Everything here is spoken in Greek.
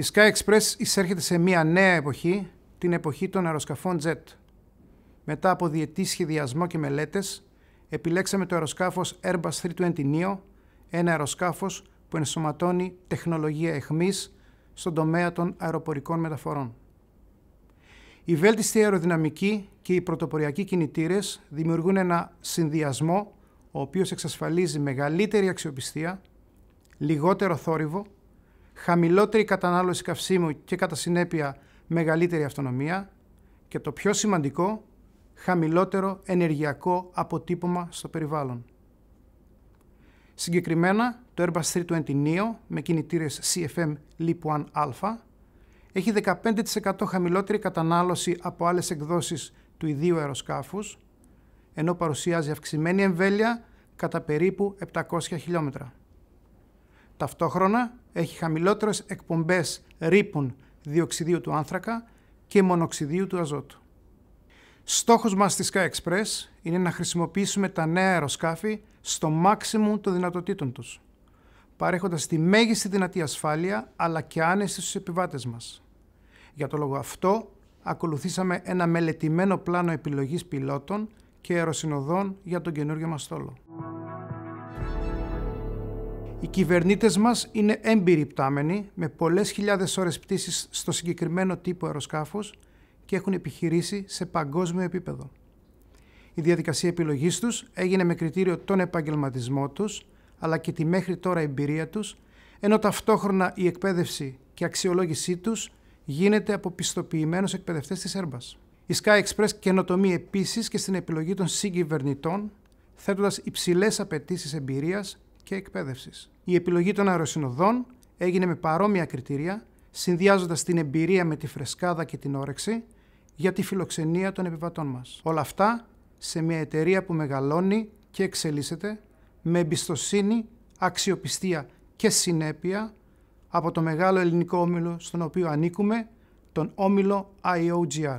Η Sky Express εισέρχεται σε μια νέα εποχή, την εποχή των αεροσκαφών jet. Μετά από διετή σχεδιασμό και μελέτες, επιλέξαμε το αεροσκάφος Airbus 320 Neo, ένα αεροσκάφος που ενσωματώνει τεχνολογία εχμής στον τομέα των αεροπορικών μεταφορών. Η βέλτιστη αεροδυναμική και οι πρωτοποριακοί κινητήρες δημιουργούν ένα συνδυασμό ο οποίος εξασφαλίζει μεγαλύτερη αξιοπιστία, λιγότερο θόρυβο χαμηλότερη κατανάλωση καυσίμου και κατά συνέπεια μεγαλύτερη αυτονομία και το πιο σημαντικό, χαμηλότερο ενεργειακό αποτύπωμα στο περιβάλλον. Συγκεκριμένα, το Airbus 320 Neo με κινητήρες CFM LEAP-1α έχει 15% χαμηλότερη κατανάλωση από άλλες εκδόσεις του ιδίου αεροσκάφους, ενώ παρουσιάζει αυξημένη εμβέλεια κατά περίπου 700 χιλιόμετρα. Ταυτόχρονα έχει χαμηλότερες εκπομπές ρήπων διοξιδίου του άνθρακα και μονοξιδίου του αζότου. Στόχος μας στη Sky Express είναι να χρησιμοποιήσουμε τα νέα αεροσκάφη στο μάξιμουμ των δυνατοτήτων τους, παρέχοντας τη μέγιστη δυνατή ασφάλεια αλλά και άνεση στους επιβάτες μας. Για το λόγο αυτό, ακολουθήσαμε ένα μελετημένο πλάνο επιλογής πιλότων και αεροσυνοδών για τον καινούριο μας στόλο. Οι κυβερνήτες μας είναι έμπειροι πτάμενοι με πολλές χιλιάδες ώρες πτήσης στο συγκεκριμένο τύπο αεροσκάφους και έχουν επιχειρήσει σε παγκόσμιο επίπεδο. Η διαδικασία επιλογής τους έγινε με κριτήριο τον επαγγελματισμό τους, αλλά και τη μέχρι τώρα εμπειρία τους, ενώ ταυτόχρονα η εκπαίδευση και αξιολόγησή τους γίνεται από πιστοποιημένους εκπαιδευτές της ΕΡΜΠΑ. Η Sky Express καινοτομεί επίσης και στην επιλογή των συγκυβερνητών, θέτοντας υψηλές απαιτήσεις εμπειρίας. Η επιλογή των αεροσυνοδών έγινε με παρόμοια κριτήρια, συνδυάζοντας την εμπειρία με τη φρεσκάδα και την όρεξη για τη φιλοξενία των επιβατών μας. Όλα αυτά σε μια εταιρεία που μεγαλώνει και εξελίσσεται με εμπιστοσύνη, αξιοπιστία και συνέπεια από το μεγάλο ελληνικό όμιλο στον οποίο ανήκουμε, τον όμιλο IOGR.